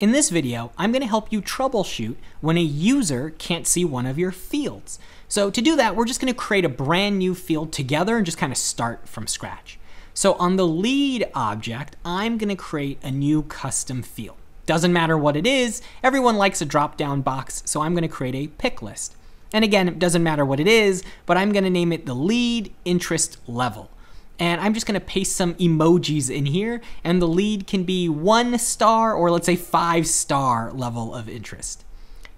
In this video, I'm going to help you troubleshoot when a user can't see one of your fields. So to do that, we're just going to create a brand new field together and just kind of start from scratch. So on the lead object, I'm going to create a new custom field. Doesn't matter what it is, everyone likes a drop-down box, so I'm going to create a pick list. And again, it doesn't matter what it is, but I'm going to name it the lead interest level and I'm just gonna paste some emojis in here, and the lead can be one star or let's say five star level of interest.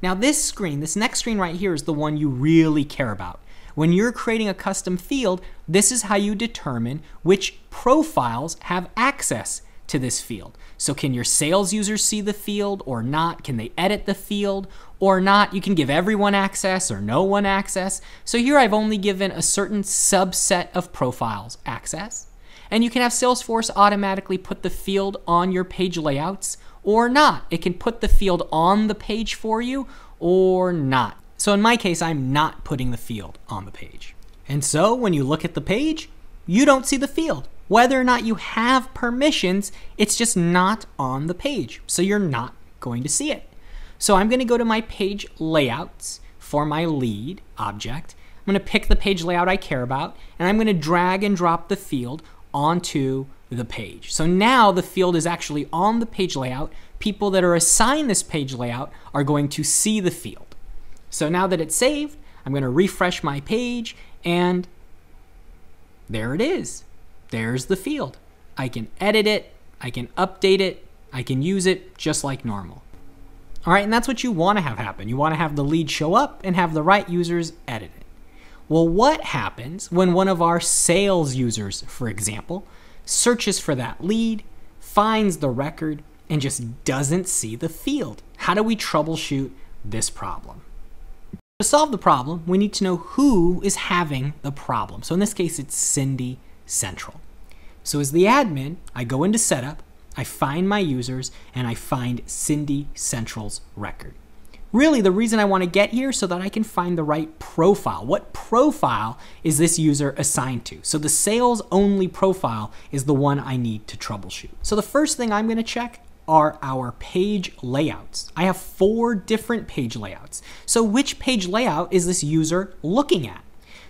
Now this screen, this next screen right here is the one you really care about. When you're creating a custom field, this is how you determine which profiles have access to this field. So can your sales users see the field or not? Can they edit the field or not? You can give everyone access or no one access. So here I've only given a certain subset of profiles access. And you can have Salesforce automatically put the field on your page layouts or not. It can put the field on the page for you or not. So in my case, I'm not putting the field on the page. And so when you look at the page, you don't see the field whether or not you have permissions, it's just not on the page. So you're not going to see it. So I'm going to go to my page layouts for my lead object. I'm going to pick the page layout I care about, and I'm going to drag and drop the field onto the page. So now the field is actually on the page layout. People that are assigned this page layout are going to see the field. So now that it's saved, I'm going to refresh my page, and there it is there's the field. I can edit it, I can update it, I can use it just like normal. All right, and that's what you want to have happen. You want to have the lead show up and have the right users edit it. Well, what happens when one of our sales users, for example, searches for that lead, finds the record, and just doesn't see the field? How do we troubleshoot this problem? To solve the problem, we need to know who is having the problem. So in this case, it's Cindy Central. So as the admin, I go into setup, I find my users, and I find Cindy Central's record. Really, the reason I want to get here so that I can find the right profile. What profile is this user assigned to? So the sales only profile is the one I need to troubleshoot. So the first thing I'm going to check are our page layouts. I have four different page layouts. So which page layout is this user looking at?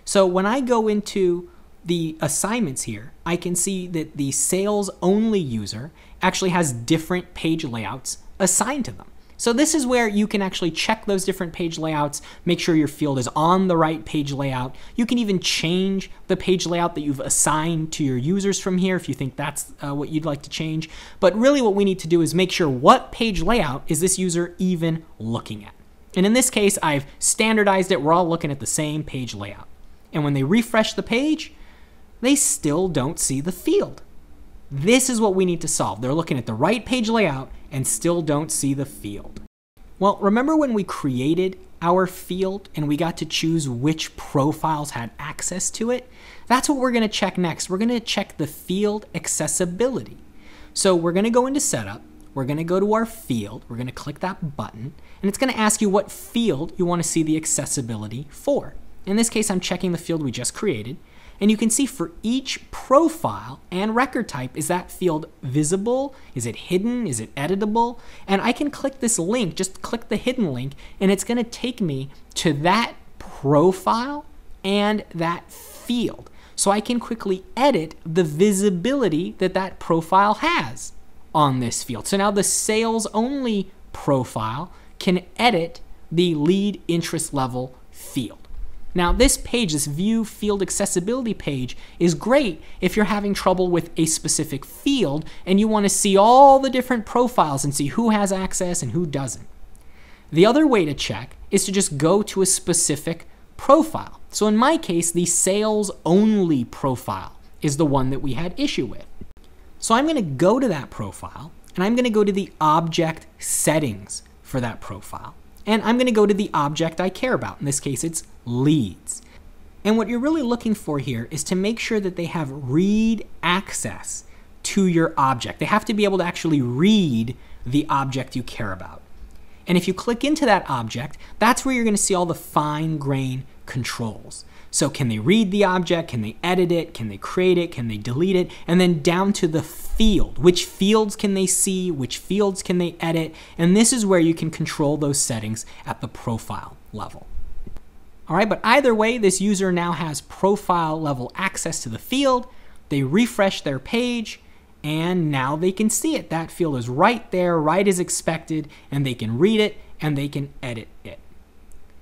So when I go into the assignments here, I can see that the sales only user actually has different page layouts assigned to them. So this is where you can actually check those different page layouts, make sure your field is on the right page layout. You can even change the page layout that you've assigned to your users from here if you think that's uh, what you'd like to change. But really what we need to do is make sure what page layout is this user even looking at. And in this case, I've standardized it. We're all looking at the same page layout. And when they refresh the page, they still don't see the field. This is what we need to solve. They're looking at the right page layout and still don't see the field. Well, remember when we created our field and we got to choose which profiles had access to it? That's what we're gonna check next. We're gonna check the field accessibility. So we're gonna go into setup, we're gonna go to our field, we're gonna click that button, and it's gonna ask you what field you wanna see the accessibility for. In this case, I'm checking the field we just created, and you can see for each profile and record type, is that field visible? Is it hidden? Is it editable? And I can click this link, just click the hidden link, and it's gonna take me to that profile and that field. So I can quickly edit the visibility that that profile has on this field. So now the sales only profile can edit the lead interest level field. Now this page, this view field accessibility page, is great if you're having trouble with a specific field and you want to see all the different profiles and see who has access and who doesn't. The other way to check is to just go to a specific profile. So in my case, the sales only profile is the one that we had issue with. So I'm going to go to that profile and I'm going to go to the object settings for that profile. And I'm gonna go to the object I care about. In this case, it's leads. And what you're really looking for here is to make sure that they have read access to your object. They have to be able to actually read the object you care about. And if you click into that object, that's where you're going to see all the fine grain controls. So can they read the object? Can they edit it? Can they create it? Can they delete it? And then down to the field. Which fields can they see? Which fields can they edit? And this is where you can control those settings at the profile level. All right, but either way, this user now has profile level access to the field. They refresh their page and now they can see it. That field is right there, right as expected, and they can read it and they can edit it.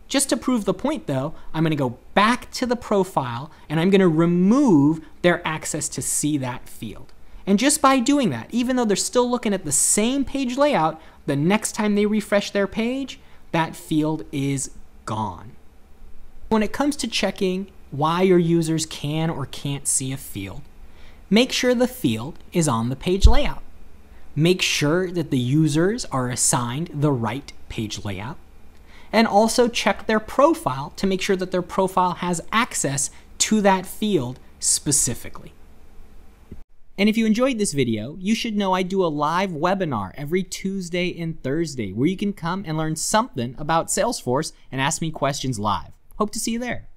Just to prove the point though, I'm gonna go back to the profile and I'm gonna remove their access to see that field. And just by doing that, even though they're still looking at the same page layout, the next time they refresh their page, that field is gone. When it comes to checking why your users can or can't see a field, make sure the field is on the page layout. Make sure that the users are assigned the right page layout and also check their profile to make sure that their profile has access to that field specifically. And if you enjoyed this video, you should know I do a live webinar every Tuesday and Thursday where you can come and learn something about Salesforce and ask me questions live. Hope to see you there.